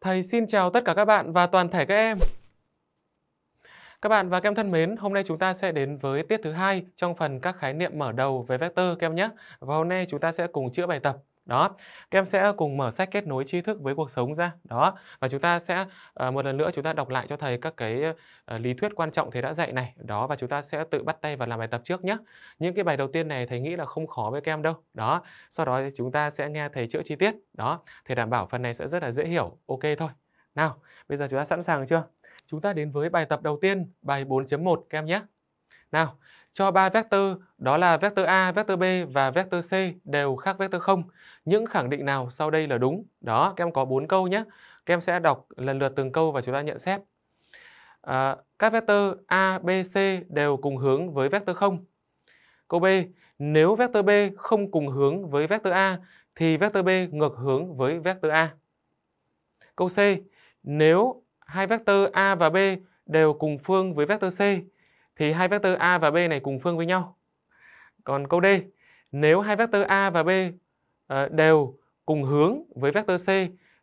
Thầy xin chào tất cả các bạn và toàn thể các em. Các bạn và các em thân mến, hôm nay chúng ta sẽ đến với tiết thứ hai trong phần các khái niệm mở đầu về vector các em nhé. Và hôm nay chúng ta sẽ cùng chữa bài tập đó các em sẽ cùng mở sách kết nối tri thức với cuộc sống ra đó và chúng ta sẽ ờ, một lần nữa chúng ta đọc lại cho thầy các cái ờ, lý thuyết quan trọng thầy đã dạy này đó và chúng ta sẽ tự bắt tay và làm bài tập trước nhé những cái bài đầu tiên này thầy nghĩ là không khó với các em đâu đó sau đó chúng ta sẽ nghe thầy chữa chi tiết đó thầy đảm bảo phần này sẽ rất là dễ hiểu ok thôi nào bây giờ chúng ta sẵn sàng chưa chúng ta đến với bài tập đầu tiên bài 4.1 các em nhé nào, cho ba vector đó là vector A, vector B và vector C đều khác vector 0. Những khẳng định nào sau đây là đúng? Đó, các em có 4 câu nhé. Các em sẽ đọc lần lượt từng câu và chúng ta nhận xét. À, các vector A, B, C đều cùng hướng với vector 0. Câu B, nếu vector B không cùng hướng với vector A thì vector B ngược hướng với vector A. Câu C, nếu hai vector A và B đều cùng phương với vector C thì hai vectơ a và b này cùng phương với nhau. Còn câu D, nếu hai vectơ a và b ờ, đều cùng hướng với vectơ c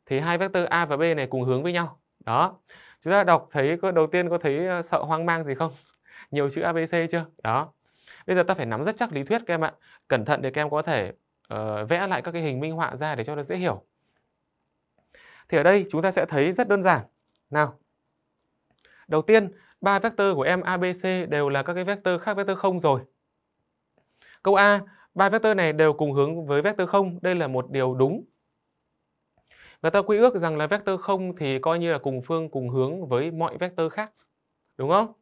thì hai vectơ a và b này cùng hướng với nhau. Đó. Chúng ta đọc thấy có đầu tiên có thấy ờ, sợ hoang mang gì không? Nhiều chữ ABC chưa? Đó. Bây giờ ta phải nắm rất chắc lý thuyết các em ạ. Cẩn thận để các em có thể uh, vẽ lại các cái hình minh họa ra để cho nó dễ hiểu. Thì ở đây chúng ta sẽ thấy rất đơn giản. Nào. Đầu tiên ba vectơ của em ABC đều là các cái vectơ khác vectơ không rồi. Câu A, ba vectơ này đều cùng hướng với vectơ không, đây là một điều đúng. Người ta quy ước rằng là vectơ không thì coi như là cùng phương cùng hướng với mọi vectơ khác. Đúng không?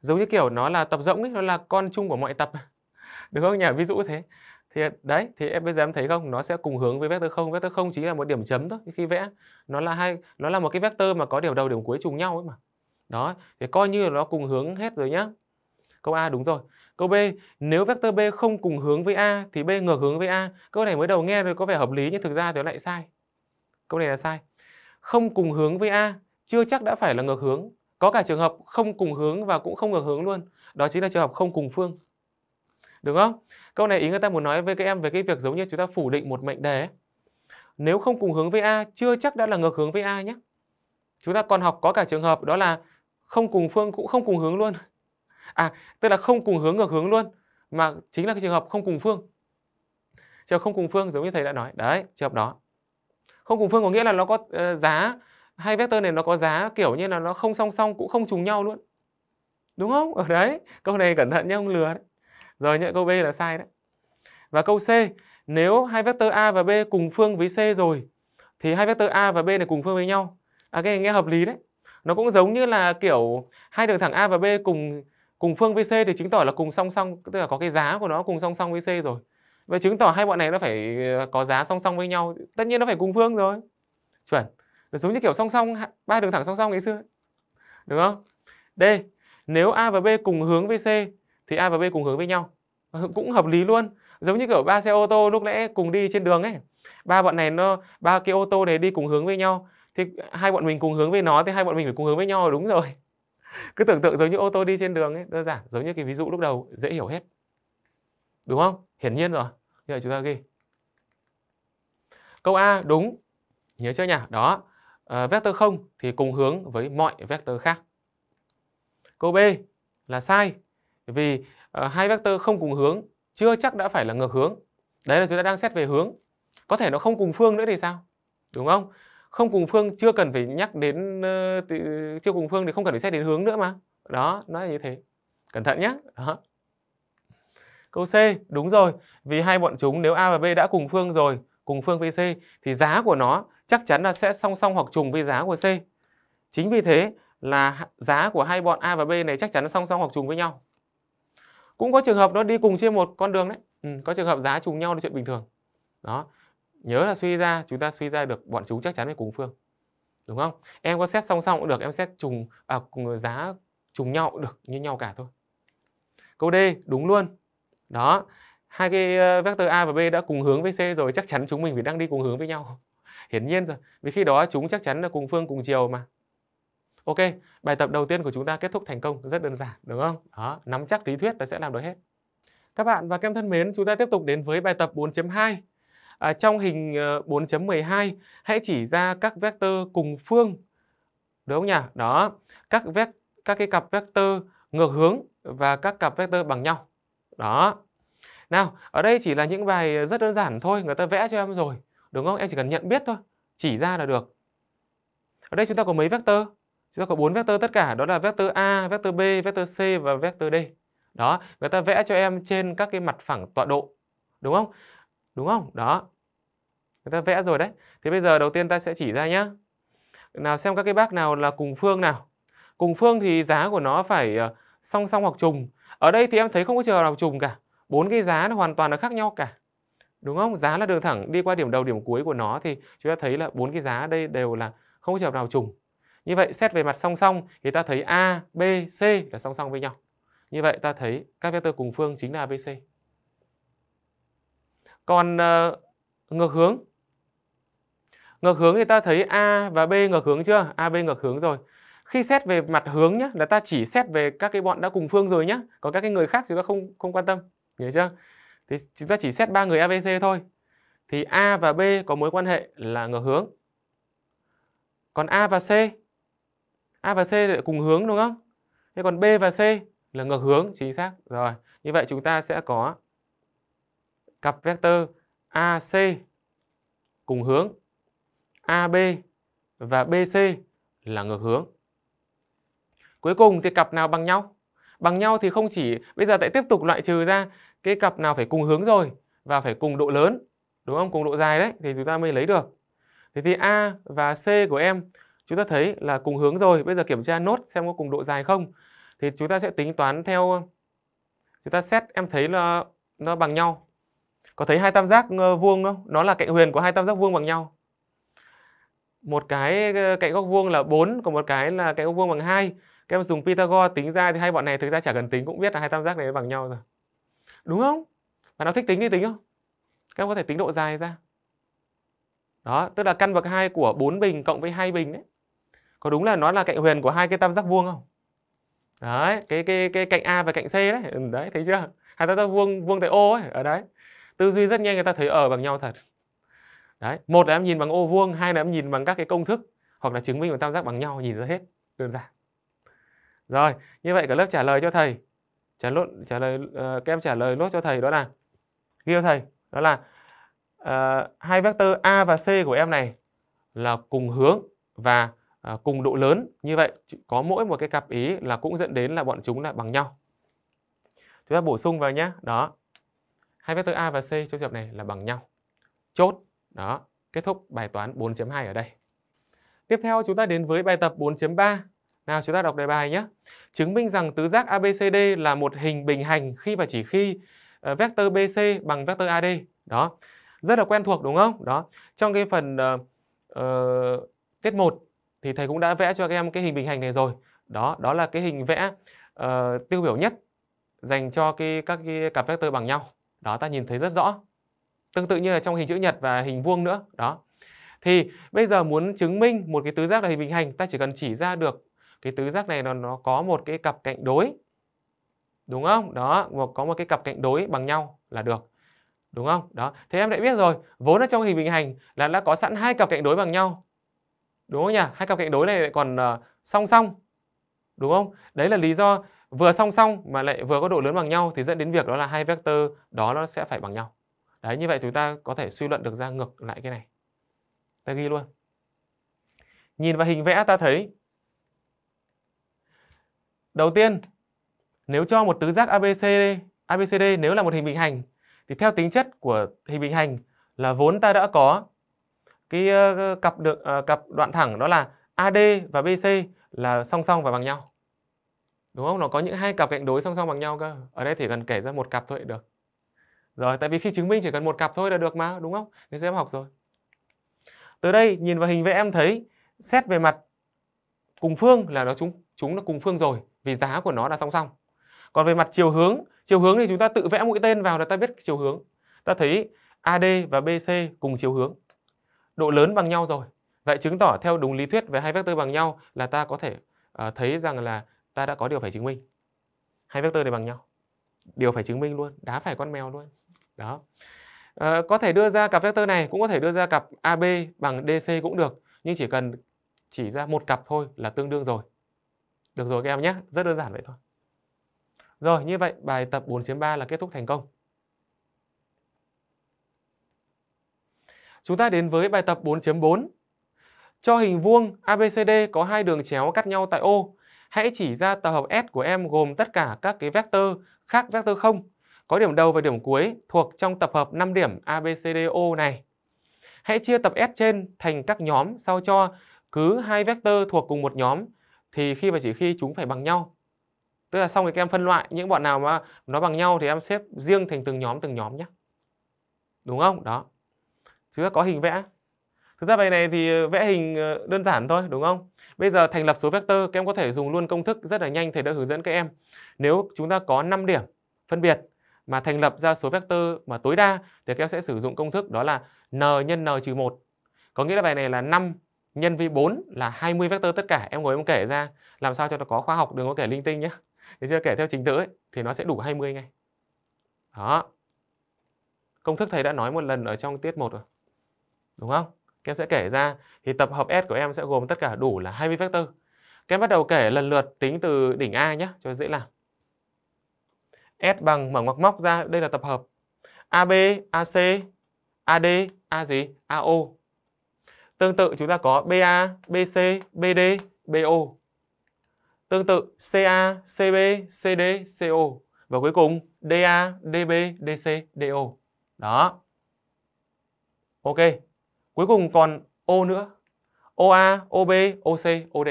Giống như kiểu nó là tập rỗng ấy, nó là con chung của mọi tập. Đúng không nhỉ? Ví dụ thế. Thì đấy, thì em bây giờ em thấy không? Nó sẽ cùng hướng với vectơ không. Vectơ không chỉ là một điểm chấm thôi khi vẽ. Nó là hai nó là một cái vectơ mà có điểm đầu điểm cuối trùng nhau ấy mà. Đó, thì coi như là nó cùng hướng hết rồi nhá. Câu A đúng rồi. Câu B, nếu vector B không cùng hướng với A thì B ngược hướng với A. Câu này mới đầu nghe rồi có vẻ hợp lý nhưng thực ra thì nó lại sai. Câu này là sai. Không cùng hướng với A chưa chắc đã phải là ngược hướng. Có cả trường hợp không cùng hướng và cũng không ngược hướng luôn. Đó chính là trường hợp không cùng phương. Đúng không? Câu này ý người ta muốn nói với các em về cái việc giống như chúng ta phủ định một mệnh đề Nếu không cùng hướng với A chưa chắc đã là ngược hướng với A nhé. Chúng ta còn học có cả trường hợp đó là không cùng phương cũng không cùng hướng luôn à tức là không cùng hướng ngược hướng luôn mà chính là cái trường hợp không cùng phương trường hợp không cùng phương giống như thầy đã nói đấy trường hợp đó không cùng phương có nghĩa là nó có uh, giá hai vector này nó có giá kiểu như là nó không song song cũng không trùng nhau luôn đúng không ở ờ, đấy câu này cẩn thận nhé không lừa đấy rồi nhận câu b là sai đấy và câu c nếu hai vector a và b cùng phương với c rồi thì hai vector a và b này cùng phương với nhau à cái này nghe hợp lý đấy nó cũng giống như là kiểu hai đường thẳng A và B cùng cùng phương với C thì chứng tỏ là cùng song song tức là có cái giá của nó cùng song song với C rồi và chứng tỏ hai bọn này nó phải ờ, có giá song song với nhau tất nhiên nó phải cùng phương rồi chuẩn nó giống như kiểu song song ba đường thẳng song song ngày xưa đúng không D nếu A và B cùng hướng với C thì A và B cùng hướng với nhau ờ, cũng hợp lý luôn giống như kiểu ba xe ô tô lúc nãy cùng đi trên đường ấy ba bọn này nó ba cái ô tô này đi cùng hướng với nhau thì hai bọn mình cùng hướng với nó thì hai bọn mình phải cùng hướng với nhau đúng rồi cứ tưởng tượng giống như ô tô đi trên đường ấy đơn giản giống như cái ví dụ lúc đầu dễ hiểu hết đúng không hiển nhiên rồi giờ chúng ta ghi câu a đúng nhớ chưa nhỉ đó à, vector không thì cùng hướng với mọi vector khác câu b là sai vì à, hai vector không cùng hướng chưa chắc đã phải là ngược hướng đấy là chúng ta đang xét về hướng có thể nó không cùng phương nữa thì sao đúng không không cùng phương chưa cần phải nhắc đến chưa cùng phương thì không cần phải xét đến hướng nữa mà đó nó là như thế cẩn thận nhé đó. câu c đúng rồi vì hai bọn chúng nếu a và b đã cùng phương rồi cùng phương với c thì giá của nó chắc chắn là sẽ song song hoặc trùng với giá của c chính vì thế là giá của hai bọn a và b này chắc chắn là song song hoặc trùng với nhau cũng có trường hợp nó đi cùng trên một con đường đấy ừ, có trường hợp giá trùng nhau là chuyện bình thường đó nhớ là suy ra chúng ta suy ra được bọn chúng chắc chắn phải cùng phương đúng không em có xét song song cũng được em xét trùng à, cùng giá trùng nhau cũng được như nhau cả thôi câu D đúng luôn đó hai cái ờ, vector A và B đã cùng hướng với C rồi chắc chắn chúng mình phải đang đi cùng hướng với nhau hiển nhiên rồi vì khi đó chúng chắc chắn là cùng phương cùng chiều mà ok bài tập đầu tiên của chúng ta kết thúc thành công rất đơn giản đúng không đó nắm chắc lý thuyết là sẽ làm được hết các bạn và các em thân mến chúng ta tiếp tục đến với bài tập 4.2 À, trong hình 4.12 ờ, hãy chỉ ra các vectơ cùng phương. Đúng không nhỉ? Đó, các vec các cái cặp vectơ ngược hướng và các cặp vectơ bằng nhau. Đó. Nào, ở đây chỉ là những bài rất đơn giản thôi, người ta vẽ cho em rồi. Đúng không? Em chỉ cần nhận biết thôi, chỉ ra là được. Ở đây chúng ta có mấy vectơ? Chúng ta có bốn vectơ tất cả, đó là vectơ A, vectơ B, vectơ C và vectơ D. Đó, người ta vẽ cho em trên các cái mặt phẳng tọa độ. Đúng không? đúng không đó người ta vẽ rồi đấy thì bây giờ đầu tiên ta sẽ chỉ ra nhá nào xem các cái bác nào là cùng phương nào cùng phương thì giá của nó phải ờ, song song hoặc trùng ở đây thì em thấy không có trường nào trùng cả bốn cái giá nó hoàn toàn là khác nhau cả đúng không giá là đường thẳng đi qua điểm đầu điểm cuối của nó thì chúng ta thấy là bốn cái giá đây đều là không có trường nào trùng như vậy xét về mặt song song thì ta thấy a b c là song song với nhau như vậy ta thấy các vectơ cùng phương chính là abc còn ờ, ngược hướng ngược hướng thì ta thấy a và b ngược hướng chưa a b ngược hướng rồi khi xét về mặt hướng nhé là ta chỉ xét về các cái bọn đã cùng phương rồi nhé còn các cái người khác chúng ta không không quan tâm hiểu chưa thì chúng ta chỉ xét ba người abc thôi thì a và b có mối quan hệ là ngược hướng còn a và c a và c lại cùng hướng đúng không thế còn b và c là ngược hướng chính xác rồi như vậy chúng ta sẽ có cặp vectơ AC cùng hướng, AB và BC là ngược hướng. Cuối cùng thì cặp nào bằng nhau? Bằng nhau thì không chỉ bây giờ lại tiếp tục loại trừ ra cái cặp nào phải cùng hướng rồi và phải cùng độ lớn, đúng không? Cùng độ dài đấy thì chúng ta mới lấy được. Thế thì A và C của em chúng ta thấy là cùng hướng rồi. Bây giờ kiểm tra nốt xem có cùng độ dài không. Thì chúng ta sẽ tính toán theo chúng ta xét em thấy là nó bằng nhau có thấy hai tam giác ờ, vuông không nó là cạnh huyền của hai tam giác vuông bằng nhau một cái ờ, cạnh góc vuông là 4 còn một cái là cạnh góc vuông bằng 2 các em dùng Pythagore tính ra thì hai bọn này thực ra chả cần tính cũng biết là hai tam giác này bằng nhau rồi đúng không và nào thích tính thì tính không các em có thể tính độ dài ra đó tức là căn bậc 2 của 4 bình cộng với hai bình đấy có đúng là nó là cạnh huyền của hai cái tam giác vuông không đấy cái cái cái cạnh a và cạnh c đấy ừ, đấy thấy chưa hai tam giác vuông vuông tại ô ấy ở đấy tư duy rất nhanh người ta thấy ở bằng nhau thật đấy một là em nhìn bằng ô vuông hai là em nhìn bằng các cái công thức hoặc là chứng minh bằng tam giác bằng nhau nhìn ra hết đơn giản rồi như vậy cả lớp trả lời cho thầy trả lốt trả lời uh, các em trả lời nốt cho thầy đó là ghi cho thầy đó là uh, hai vectơ a và c của em này là cùng hướng và uh, cùng độ lớn như vậy có mỗi một cái cặp ý là cũng dẫn đến là bọn chúng là bằng nhau chúng ta bổ sung vào nhé đó hai vectơ A và C trong trường hợp này là bằng nhau. Chốt. Đó, kết thúc bài toán 4.2 ở đây. Tiếp theo chúng ta đến với bài tập 4.3. Nào chúng ta đọc đề bài nhé. Chứng minh rằng tứ giác ABCD là một hình bình hành khi và chỉ khi uh, vector BC bằng vectơ AD. Đó. Rất là quen thuộc đúng không? Đó. Trong cái phần uh, uh, tiết 1 thì thầy cũng đã vẽ cho các em cái hình bình hành này rồi. Đó, đó là cái hình vẽ uh, tiêu biểu nhất dành cho cái các cái cặp vectơ bằng nhau. Đó ta nhìn thấy rất rõ. Tương tự như là trong hình chữ nhật và hình vuông nữa. Đó. Thì bây giờ muốn chứng minh một cái tứ giác là hình bình hành, ta chỉ cần chỉ ra được cái tứ giác này nó nó có một cái cặp cạnh đối. Đúng không? Đó, một có một cái cặp cạnh đối bằng nhau là được. Đúng không? Đó. Thế em đã biết rồi, vốn ở trong hình bình hành là đã có sẵn hai cặp cạnh đối bằng nhau. Đúng không nhỉ? Hai cặp cạnh đối này lại còn uh, song song. Đúng không? Đấy là lý do vừa song song mà lại vừa có độ lớn bằng nhau thì dẫn đến việc đó là hai vector đó nó sẽ phải bằng nhau đấy như vậy chúng ta có thể suy luận được ra ngược lại cái này ta ghi luôn nhìn vào hình vẽ ta thấy đầu tiên nếu cho một tứ giác abcd abcd nếu là một hình bình hành thì theo tính chất của hình bình hành là vốn ta đã có cái ờ, cặp được ờ, cặp đoạn thẳng đó là ad và bc là song song và bằng nhau đúng không nó có những hai cặp cạnh đối song song bằng nhau cơ ở đây chỉ cần kể ra một cặp thôi được rồi tại vì khi chứng minh chỉ cần một cặp thôi là được mà đúng không nên sẽ học rồi từ đây nhìn vào hình vẽ em thấy xét về mặt cùng phương là nó chúng chúng nó cùng phương rồi vì giá của nó là song song còn về mặt chiều hướng chiều hướng thì chúng ta tự vẽ mũi tên vào là ta biết chiều hướng ta thấy AD và BC cùng chiều hướng độ lớn bằng nhau rồi vậy chứng tỏ theo đúng lý thuyết về hai vectơ bằng nhau là ta có thể uh, thấy rằng là ta đã có điều phải chứng minh hai vectор này bằng nhau điều phải chứng minh luôn đá phải con mèo luôn đó à, có thể đưa ra cặp vector này cũng có thể đưa ra cặp AB bằng DC cũng được nhưng chỉ cần chỉ ra một cặp thôi là tương đương rồi được rồi các em nhé rất đơn giản vậy thôi rồi như vậy bài tập 4 chiếm 3 là kết thúc thành công Chúng ta đến với bài tập 4.4 Cho hình vuông ABCD có hai đường chéo cắt nhau tại ô Hãy chỉ ra tập hợp S của em gồm tất cả các cái vector khác vector không có điểm đầu và điểm cuối thuộc trong tập hợp 5 điểm ABCDO e, này. Hãy chia tập S trên thành các nhóm sao cho cứ hai vector thuộc cùng một nhóm thì khi và chỉ khi chúng phải bằng nhau. Tức là xong thì các em phân loại những bọn nào mà nó bằng nhau thì em xếp riêng thành từng nhóm từng nhóm nhé. Đúng không? Đó. Chúng ta có hình vẽ. Thực ra bài này thì ờ, vẽ hình ờ, đơn giản thôi đúng không? Bây giờ thành lập số vector các em có thể dùng luôn công thức rất là nhanh thầy đã hướng dẫn các em. Nếu chúng ta có 5 điểm phân biệt mà thành lập ra số vector mà tối đa thì các em sẽ sử dụng công thức đó là n nhân n trừ 1. Có nghĩa là bài này là 5 nhân với 4 là 20 vector tất cả. Em ngồi em kể ra làm sao cho nó có khoa học đừng có kể linh tinh nhé. Thế chưa kể theo trình tự ấy, thì nó sẽ đủ 20 ngay. Đó. Công thức thầy đã nói một lần ở trong tiết 1 rồi. Đúng không? Các em sẽ kể ra thì tập hợp S của em sẽ gồm tất cả đủ là 20 vector. Các em bắt đầu kể lần lượt tính từ đỉnh A nhé, cho dễ làm. S bằng mở ngoặc móc ra, đây là tập hợp. AB, AC, AD, A gì? AO. Tương tự chúng ta có BA, BC, BD, BO. Tương tự CA, CB, CD, CO. Và cuối cùng DA, DB, DC, DO. Đó. Ok. Cuối cùng còn O nữa. OA, OB, OC, OD.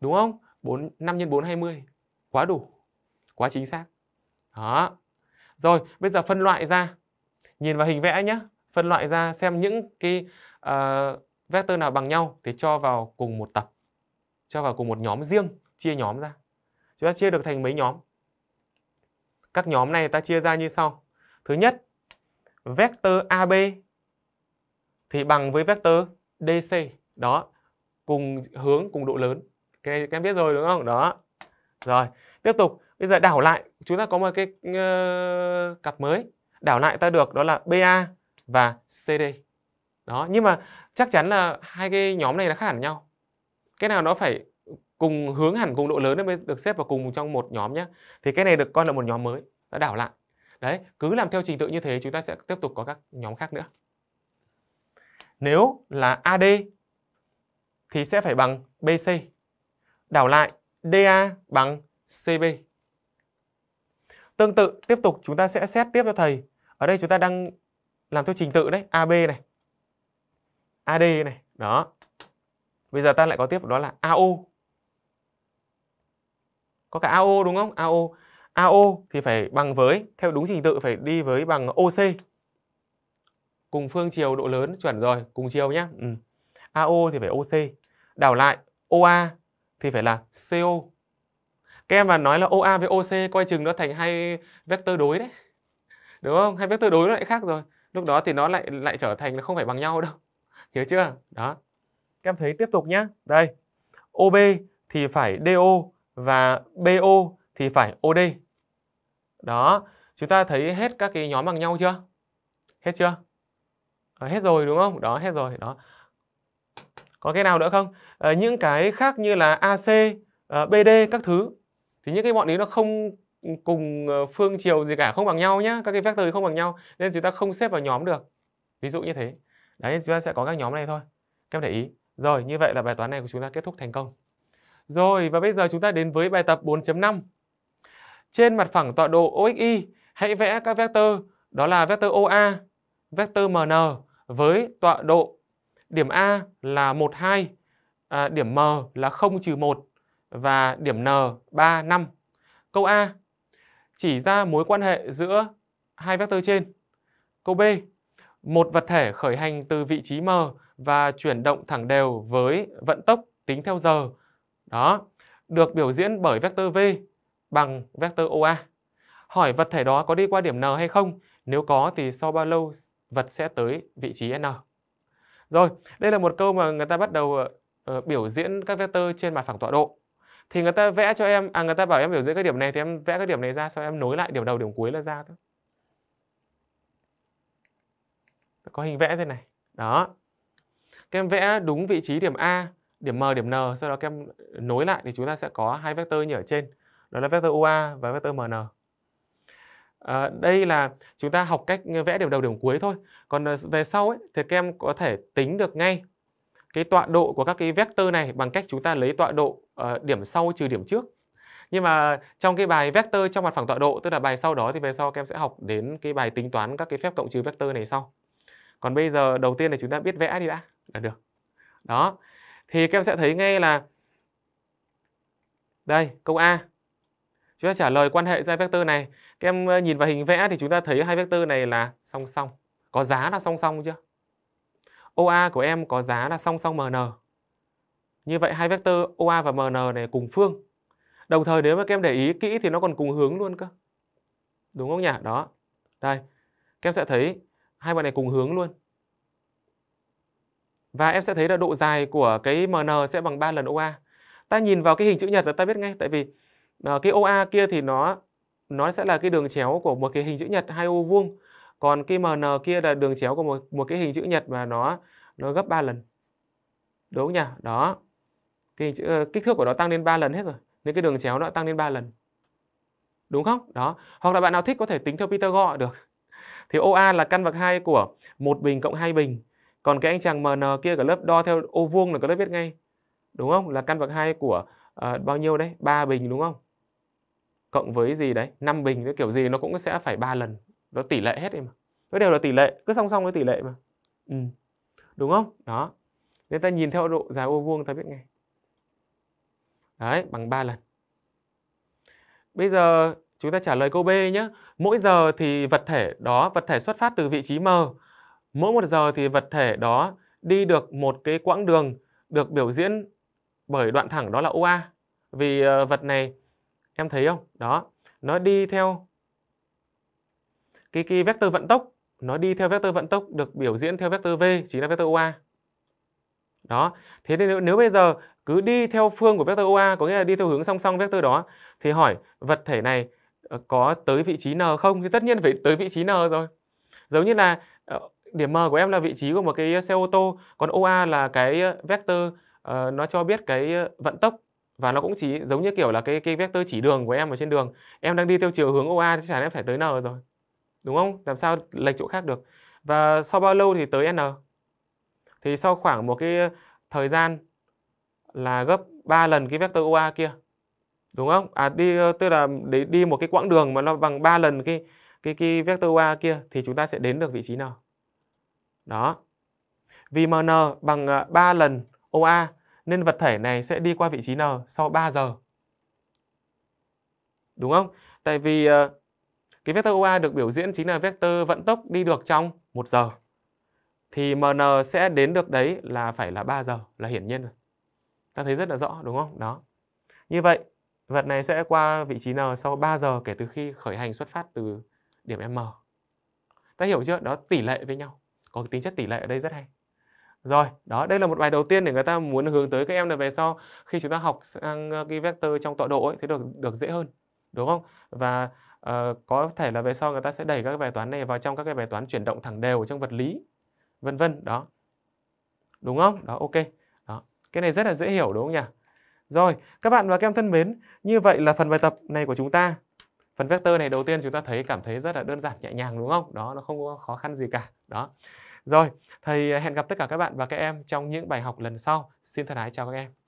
Đúng không? 4, 5 x 4 20. Quá đủ. Quá chính xác. Đó. Rồi, bây giờ phân loại ra. Nhìn vào hình vẽ nhé. Phân loại ra xem những cái uh, vector nào bằng nhau thì cho vào cùng một tập. Cho vào cùng một nhóm riêng, chia nhóm ra. Chúng ta chia được thành mấy nhóm? Các nhóm này ta chia ra như sau. Thứ nhất, vector AB thì bằng với vector DC đó cùng hướng cùng độ lớn cái các em biết rồi đúng không đó rồi tiếp tục bây giờ đảo lại chúng ta có một cái uh, cặp mới đảo lại ta được đó là BA và CD đó nhưng mà chắc chắn là hai cái nhóm này nó khác hẳn nhau cái nào nó phải cùng hướng hẳn cùng độ lớn mới được xếp vào cùng trong một nhóm nhé thì cái này được coi là một nhóm mới đã đảo lại đấy cứ làm theo trình tự như thế chúng ta sẽ tiếp tục có các nhóm khác nữa nếu là AD thì sẽ phải bằng BC. Đảo lại DA bằng CB. Tương tự, tiếp tục chúng ta sẽ xét tiếp cho thầy. Ở đây chúng ta đang làm theo trình tự đấy, AB này. AD này, đó. Bây giờ ta lại có tiếp đó là AO. Có cả AO đúng không? AO. AO thì phải bằng với theo đúng trình tự phải đi với bằng OC cùng phương chiều độ lớn chuẩn rồi cùng chiều nhé ừ. AO thì phải OC đảo lại OA thì phải là CO các em mà nói là OA với OC coi chừng nó thành hai vector đối đấy đúng không hai vector đối nó lại khác rồi lúc đó thì nó lại lại trở thành là không phải bằng nhau đâu hiểu chưa đó các em thấy tiếp tục nhé đây OB thì phải DO và BO thì phải OD đó chúng ta thấy hết các cái nhóm bằng nhau chưa hết chưa à, hết rồi đúng không đó hết rồi đó có cái nào nữa không à, những cái khác như là ac à, ờ, bd các thứ thì những cái bọn ấy nó không cùng phương chiều gì cả không bằng nhau nhá các cái vector không bằng nhau nên chúng ta không xếp vào nhóm được ví dụ như thế đấy chúng ta sẽ có các nhóm này thôi các em để ý rồi như vậy là bài toán này của chúng ta kết thúc thành công rồi và bây giờ chúng ta đến với bài tập 4.5 trên mặt phẳng tọa độ OXY hãy vẽ các vector đó là vector OA vector MN với tọa độ điểm A là 1, 2, à, điểm M là 0, 1 và điểm N 3, 5. Câu A chỉ ra mối quan hệ giữa hai vectơ trên. Câu B một vật thể khởi hành từ vị trí M và chuyển động thẳng đều với vận tốc tính theo giờ. Đó, được biểu diễn bởi vectơ V bằng vectơ OA. Hỏi vật thể đó có đi qua điểm N hay không? Nếu có thì sau bao lâu vật sẽ tới vị trí N. Rồi, đây là một câu mà người ta bắt đầu uh, biểu diễn các vectơ trên mặt phẳng tọa độ. Thì người ta vẽ cho em, à người ta bảo em biểu diễn các điểm này thì em vẽ các điểm này ra sau em nối lại điểm đầu điểm cuối là ra thôi. Có hình vẽ thế này. Đó. Các em vẽ đúng vị trí điểm A, điểm M, điểm N, sau đó các em nối lại thì chúng ta sẽ có hai vectơ như ở trên. Đó là vectơ UA và vectơ MN. À, đây là chúng ta học cách vẽ điểm đầu điểm cuối thôi. Còn ờ, về sau ấy, thì các em có thể tính được ngay cái tọa độ của các cái vector này bằng cách chúng ta lấy tọa độ uh, điểm sau trừ điểm trước. Nhưng mà trong cái bài vector trong mặt phẳng tọa độ, tức là bài sau đó thì về sau các em sẽ học đến cái bài tính toán các cái phép cộng trừ vector này sau. Còn bây giờ đầu tiên là chúng ta biết vẽ đi đã là được. Đó. Thì các em sẽ thấy ngay là đây, câu A Chúng ta trả lời quan hệ giữa hai vector này. Các em ờ, nhìn vào hình vẽ thì chúng ta thấy hai vector này là song song. Có giá là song song chưa? OA của em có giá là song song MN. Như vậy hai vector OA và MN này cùng phương. Đồng thời nếu mà các em để ý kỹ thì nó còn cùng hướng luôn cơ. Đúng không nhỉ? Đó. Đây. Các em sẽ thấy hai bạn này cùng hướng luôn. Và em sẽ thấy là độ dài của cái MN sẽ bằng 3 lần OA. Ta nhìn vào cái hình chữ nhật là ta biết ngay tại vì à, cái OA kia thì nó nó sẽ là cái đường chéo của một cái hình chữ nhật hai ô vuông còn cái MN kia là đường chéo của một một cái hình chữ nhật mà nó nó gấp 3 lần đúng không nhỉ đó cái hình chữ, ờ, kích thước của nó tăng lên 3 lần hết rồi nên cái đường chéo nó tăng lên 3 lần đúng không đó hoặc là bạn nào thích có thể tính theo Pythagore được thì OA là căn bậc 2 của một bình cộng hai bình còn cái anh chàng MN kia cả lớp đo theo ô vuông là cả lớp biết ngay đúng không là căn bậc 2 của uh, bao nhiêu đấy ba bình đúng không cộng với gì đấy năm bình cái kiểu gì nó cũng sẽ phải ba lần nó tỷ lệ hết đi mà nó đều là tỷ lệ cứ song song với tỷ lệ mà ừ. đúng không đó nên ta nhìn theo độ dài ô vuông ta biết ngay đấy bằng 3 lần bây giờ chúng ta trả lời câu B nhé mỗi giờ thì vật thể đó vật thể xuất phát từ vị trí M mỗi một giờ thì vật thể đó đi được một cái quãng đường được biểu diễn bởi đoạn thẳng đó là OA vì ờ, vật này em thấy không đó nó đi theo cái cái vector vận tốc nó đi theo vector vận tốc được biểu diễn theo vector v chính là vector oa đó thế nên nếu, nếu bây giờ cứ đi theo phương của vector oa có nghĩa là đi theo hướng song song vector đó thì hỏi vật thể này ờ, có tới vị trí n không thì tất nhiên phải tới vị trí n rồi giống như là ờ, điểm m của em là vị trí của một cái xe ô tô còn oa là cái vector uh, nó cho biết cái vận tốc và nó cũng chỉ giống như kiểu là cái cái vector chỉ đường của em ở trên đường em đang đi theo chiều hướng OA thì chả lẽ phải tới N rồi đúng không làm sao lệch chỗ khác được và sau bao lâu thì tới N thì sau khoảng một cái thời gian là gấp 3 lần cái vector OA kia đúng không à đi tức là để đi một cái quãng đường mà nó bằng 3 lần cái cái cái vector OA kia thì chúng ta sẽ đến được vị trí nào đó vì MN bằng 3 à, lần OA nên vật thể này sẽ đi qua vị trí N sau 3 giờ. Đúng không? Tại vì ờ, cái vector OA được biểu diễn chính là vector vận tốc đi được trong 1 giờ. Thì MN sẽ đến được đấy là phải là 3 giờ là hiển nhiên rồi. Ta thấy rất là rõ đúng không? Đó. Như vậy, vật này sẽ qua vị trí N sau 3 giờ kể từ khi khởi hành xuất phát từ điểm M. Ta hiểu chưa? Đó tỷ lệ với nhau. Có tính chất tỷ lệ ở đây rất hay. Rồi, đó, đây là một bài đầu tiên để người ta muốn hướng tới các em là về sau khi chúng ta học sang ờ, cái vector trong tọa độ ấy thì được được dễ hơn, đúng không? Và uh, có thể là về sau người ta sẽ đẩy các bài toán này vào trong các cái bài toán chuyển động thẳng đều trong vật lý, vân vân, đó. Đúng không? Đó, ok. Đó. Cái này rất là dễ hiểu đúng không nhỉ? Rồi, các bạn và các em thân mến, như vậy là phần bài tập này của chúng ta. Phần vector này đầu tiên chúng ta thấy cảm thấy rất là đơn giản nhẹ nhàng đúng không? Đó, nó không có khó khăn gì cả. Đó. Rồi, thầy hẹn gặp tất cả các bạn và các em trong những bài học lần sau. Xin thân ái chào các em.